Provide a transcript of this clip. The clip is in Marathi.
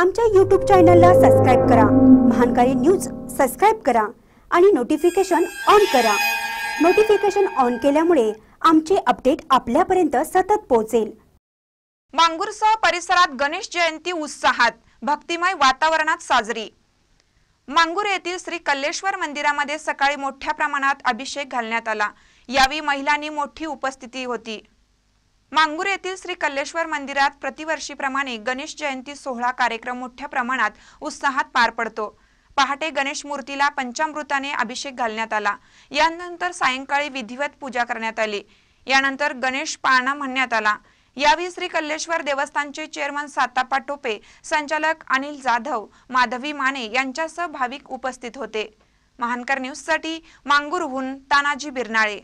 आमच्या यूट्यूब चॅनलला सबस्क्राईब करा महानकारी न्यूज सबस्क्राईब करा आणि नोटिफिकेशन ऑन करा नोटिफिकेशन ऑन केल्यामुळे आमचे अपडेट आपल्यापर्यंत सतत पोहोचेल मांगूरसह परिसरात गणेश जयंती उत्साहात भक्तिमय वातावरणात साजरी मांगूर येथील श्री कल्लेश्वर मंदिरामध्ये सकाळी मोठ्या प्रमाणात अभिषेक घालण्यात आला यावेळी महिलांनी मोठी उपस्थिती होती मांगूर येथील श्री कल्लेश्वर मंदिरात प्रतिवर्षीप्रमाणे गणेश जयंती सोहळा कार्यक्रम मोठ्या प्रमाणात उत्साहात पार पडतो पहाटे गणेश मूर्तीला पंचामृताने अभिषेक घालण्यात आला यानंतर सायंकाळी विधिवत पूजा करण्यात आली यानंतर गणेश पाळणा म्हणण्यात आला यावेळी श्री कल्लेश्वर देवस्थानचे चेअरमन सातापा टोपे संचालक अनिल जाधव माधवी माने यांच्यासह भाविक उपस्थित होते महानकर न्यूज साठी मांगूरहून तानाजी बिरनाळे